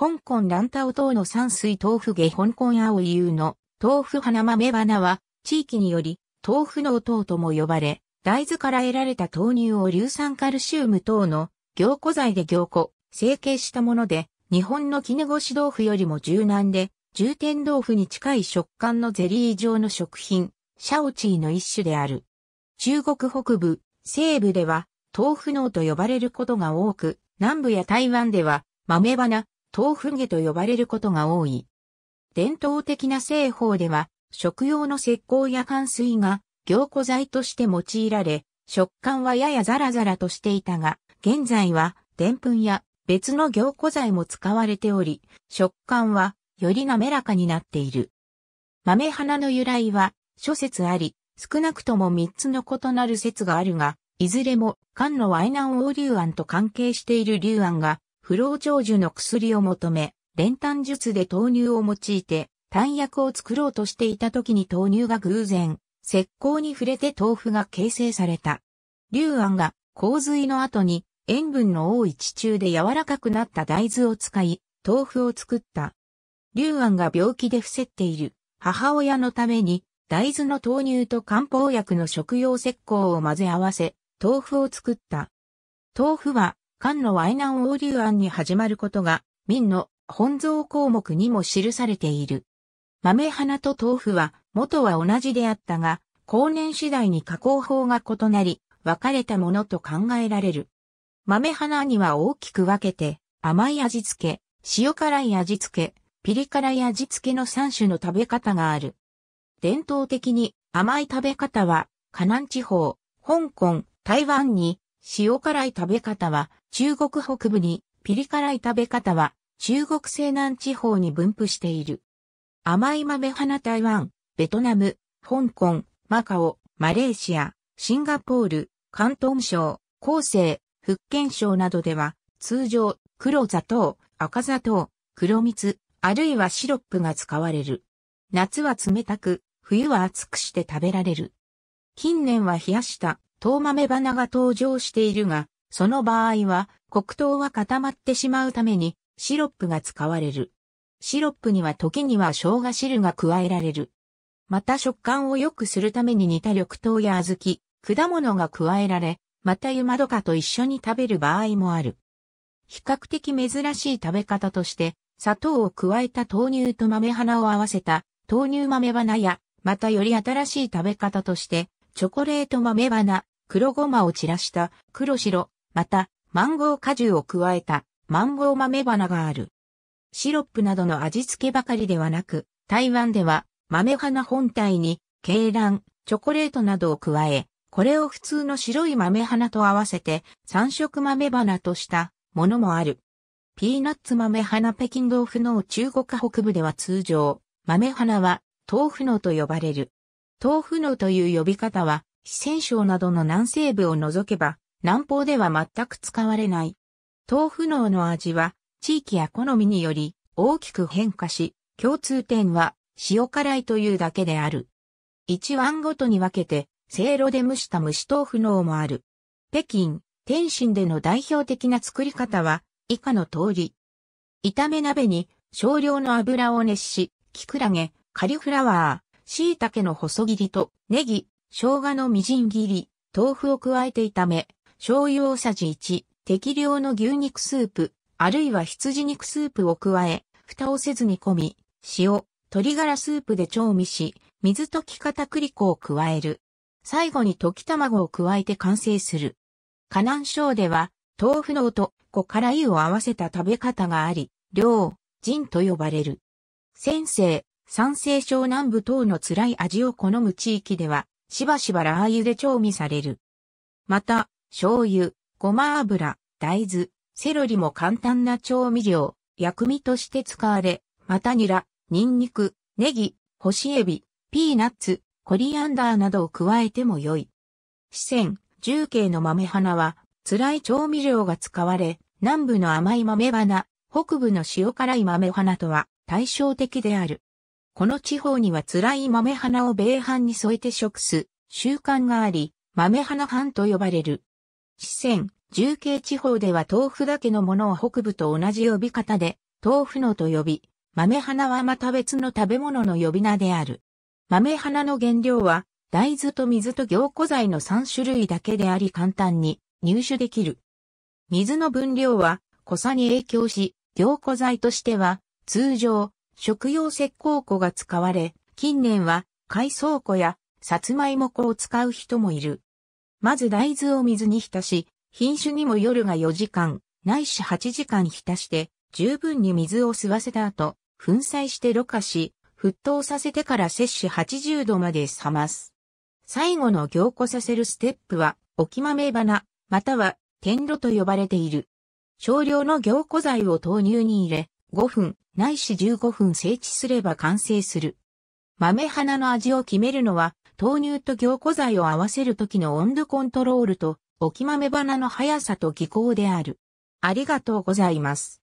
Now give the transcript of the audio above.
香港乱太等の山水豆腐下香港青湯の豆腐花豆花は地域により豆腐の糖とも呼ばれ、大豆から得られた豆乳を硫酸カルシウム等の凝固剤で凝固、成形したもので、日本の絹ごし豆腐よりも柔軟で、重点豆腐に近い食感のゼリー状の食品、シャオチーの一種である。中国北部、西部では、豆腐農と呼ばれることが多く、南部や台湾では、豆花、豆腐毛と呼ばれることが多い。伝統的な製法では、食用の石膏や乾水が凝固剤として用いられ、食感はややザラザラとしていたが、現在は、澱粉や別の凝固剤も使われており、食感はより滑らかになっている。豆花の由来は諸説あり、少なくとも3つの異なる説があるが、いずれも、漢の愛南王ア庵と関係しているア庵が不老長寿の薬を求め、練炭術で豆乳を用いて、炭薬を作ろうとしていた時に豆乳が偶然、石膏に触れて豆腐が形成された。龍安が洪水の後に塩分の多い地中で柔らかくなった大豆を使い、豆腐を作った。龍安が病気で伏せっている母親のために大豆の豆乳と漢方薬の食用石膏を混ぜ合わせ、豆腐を作った。豆腐は漢の淮南王流案に始まることが、明の本草項目にも記されている。豆花と豆腐は、元は同じであったが、後年次第に加工法が異なり、分かれたものと考えられる。豆花には大きく分けて、甘い味付け、塩辛い味付け、ピリ辛い味付けの3種の食べ方がある。伝統的に甘い食べ方は、河南地方、香港、台湾に、塩辛い食べ方は、中国北部にピリ辛い食べ方は中国西南地方に分布している。甘い豆花台湾、ベトナム、香港、マカオ、マレーシア、シンガポール、広東省、広西、福建省などでは通常黒砂糖、赤砂糖、黒蜜、あるいはシロップが使われる。夏は冷たく、冬は暑くして食べられる。近年は冷やした、豆豆花が登場しているが、その場合は、黒糖は固まってしまうために、シロップが使われる。シロップには時には生姜汁が加えられる。また食感を良くするために煮た緑糖や小豆、果物が加えられ、また湯まどかと一緒に食べる場合もある。比較的珍しい食べ方として、砂糖を加えた豆乳と豆花を合わせた豆乳豆花や、またより新しい食べ方として、チョコレート豆花、黒ごまを散らした黒白また、マンゴー果汁を加えたマンゴー豆花がある。シロップなどの味付けばかりではなく、台湾では豆花本体に、鶏卵、チョコレートなどを加え、これを普通の白い豆花と合わせて、三色豆花としたものもある。ピーナッツ豆花北京豆腐の中国北部では通常、豆花は豆腐のと呼ばれる。豆腐のという呼び方は、四川省などの南西部を除けば、南方では全く使われない。豆腐能の味は地域や好みにより大きく変化し、共通点は塩辛いというだけである。一碗ごとに分けて、せいろで蒸した蒸し豆腐能もある。北京、天津での代表的な作り方は、以下の通り。炒め鍋に少量の油を熱し、キクラゲ、カリフラワー、椎茸の細切りと、ネギ、生姜のみじん切り、豆腐を加えて炒め、醤油大さじ1、適量の牛肉スープ、あるいは羊肉スープを加え、蓋をせず煮込み、塩、鶏ガラスープで調味し、水溶き片栗粉を加える。最後に溶き卵を加えて完成する。河南省では、豆腐の音、子から湯を合わせた食べ方があり、両、人と呼ばれる。先生、山西省南部等の辛い味を好む地域では、しばしばラー油で調味される。また、醤油、ごま油、大豆、セロリも簡単な調味料、薬味として使われ、またニラ、ニンニク、ネギ、干しエビ、ピーナッツ、コリアンダーなどを加えても良い。四川、重慶の豆花は、辛い調味料が使われ、南部の甘い豆花、北部の塩辛い豆花とは対照的である。この地方には辛い豆花を米飯に添えて食す習慣があり、豆花飯と呼ばれる。四川、重慶地方では豆腐だけのものを北部と同じ呼び方で、豆腐のと呼び、豆花はまた別の食べ物の呼び名である。豆花の原料は、大豆と水と凝固剤の3種類だけであり簡単に入手できる。水の分量は、濃さに影響し、凝固剤としては、通常、食用石膏粉が使われ、近年は、海藻粉や、さつまいも粉を使う人もいる。まず大豆を水に浸し、品種にも夜が4時間、ないし8時間浸して、十分に水を吸わせた後、粉砕してろ過し、沸騰させてから摂取80度まで冷ます。最後の凝固させるステップは、置き豆花、または天炉と呼ばれている。少量の凝固剤を豆乳に入れ、5分、ないし15分整地すれば完成する。豆花の味を決めるのは、豆乳と凝固剤を合わせる時の温度コントロールと、置き豆花の速さと技巧である。ありがとうございます。